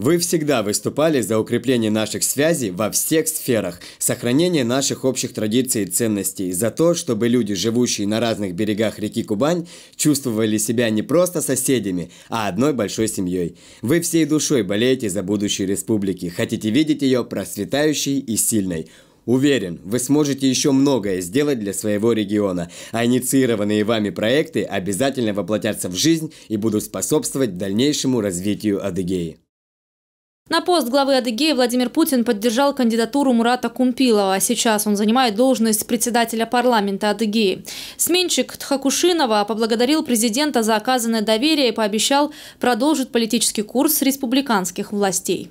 Вы всегда выступали за укрепление наших связей во всех сферах, сохранение наших общих традиций и ценностей, за то, чтобы люди, живущие на разных берегах реки Кубань, чувствовали себя не просто соседями, а одной большой семьей. Вы всей душой болеете за будущее республики, хотите видеть ее процветающей и сильной. Уверен, вы сможете еще многое сделать для своего региона, а инициированные вами проекты обязательно воплотятся в жизнь и будут способствовать дальнейшему развитию Адыгеи. На пост главы Адыгеи Владимир Путин поддержал кандидатуру Мурата Кумпилова. Сейчас он занимает должность председателя парламента Адыгеи. Сменщик Тхакушинова поблагодарил президента за оказанное доверие и пообещал продолжить политический курс республиканских властей.